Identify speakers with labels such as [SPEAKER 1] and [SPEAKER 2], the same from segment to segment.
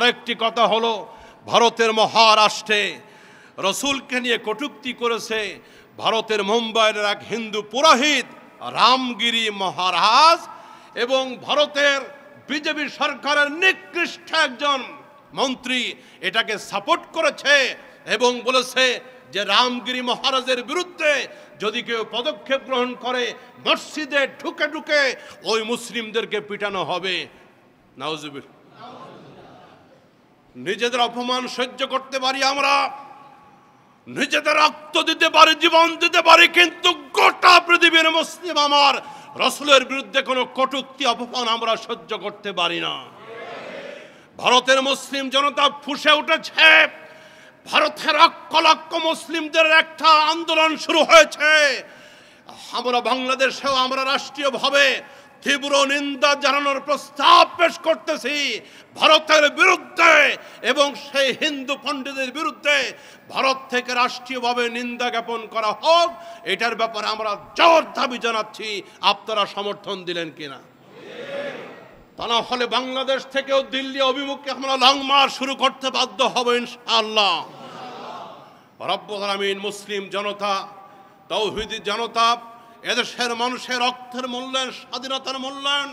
[SPEAKER 1] আরেকটি কথা হলো ভারতের মহারাষ্ট্রে রসুলকে নিয়ে কটুক্তি করেছে ভারতের মুম্বাইয়ের এক হিন্দু পুরোহিত রামগিরি মহারাজ এবং ভারতের বিজেপি সরকারের নিকৃষ্ট একজন মন্ত্রী এটাকে সাপোর্ট করেছে এবং বলেছে যে রামগিরি মহারাজের বিরুদ্ধে যদি কেউ পদক্ষেপ গ্রহণ করে মসজিদে ঢুকে ঢুকে ওই মুসলিমদেরকে পিটানো হবে নাউজুবিল নিজেদের অপমান সহ্য করতে পারি আমরা নিজেদের রক্ত দিতে পারি জীবন দিতে পারি কিন্তু গোটা পৃথিবীর মুসলিম আমার রসুলের বিরুদ্ধে কোনো কটুক্তি অপমান আমরা সহ্য করতে পারি না ভারতের মুসলিম জনতা ফুসে উঠেছে ভারতের লক্ষ লক্ষ মুসলিমদের একটা আন্দোলন শুরু হয়েছে আমরা বাংলাদেশেও আমরা রাষ্ট্রীয়ভাবে তীব্র নিন্দা জানানোর প্রস্তাব পেশ করতেছি ভারতের বিরুদ্ধে এবং সেই হিন্দু পণ্ডিতের বিরুদ্ধে ভারত থেকে রাষ্ট্রীয়ভাবে নিন্দা জ্ঞাপন করা হোক এটার ব্যাপারে আমরা জোর দাবি জানাচ্ছি আপনারা সমর্থন দিলেন কিনা তা না হলে বাংলাদেশ থেকেও দিল্লি অভিমুখে আমরা লং মার্চ শুরু করতে বাধ্য হবে ইনশাআল্লাহ রব্বুল আমিন মুসলিম জনতা তৌহিদি জনতা এদেশের মানুষের রক্তের মূল্যায়ন স্বাধীনতার মূল্যায়ন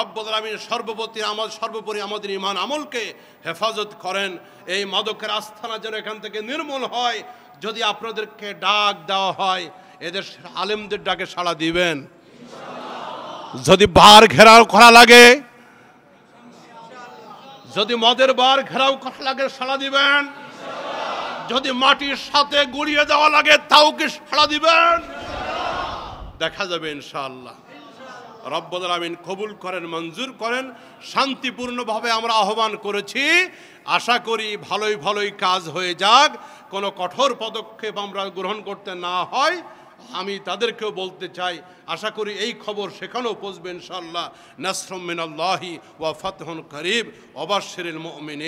[SPEAKER 1] রব্বুল আলমিন সর্বপতি আমার সর্বোপরি আমাদের ইমান আমলকে হেফাজত করেন এই মাদকের আস্থানা যেন এখান থেকে নির্মূল হয় যদি আপনাদেরকে ডাক দেওয়া হয় এদেশের আলেমদের ডাকে সাড়া দিবেন যদি বার ঘেরাও করা লাগে যদি মদের বার ঘেরাও করা লাগে সাড়া দিবেন যদি মাটির সাথে গুড়িয়ে দেওয়া লাগে তাও কি সাড়া দিবেন দেখা যাবে ইনশাআল্লাহ রব্বুল আলমিন কবুল করেন মঞ্জুর করেন শান্তিপূর্ণভাবে আমরা আহ্বান করেছি আশা করি ভালোই ভালোই কাজ হয়ে যাক কোনো কঠোর পদক্ষেপ আমরা গ্রহণ করতে না হয় আমি তাদেরকেও বলতে চাই আশা করি এই খবর সেখানেও পৌঁছবে ইনশাল্লাহ নাসরমিন আল্লাহি ওয়া ফাতহন করিব অবাশির মিনে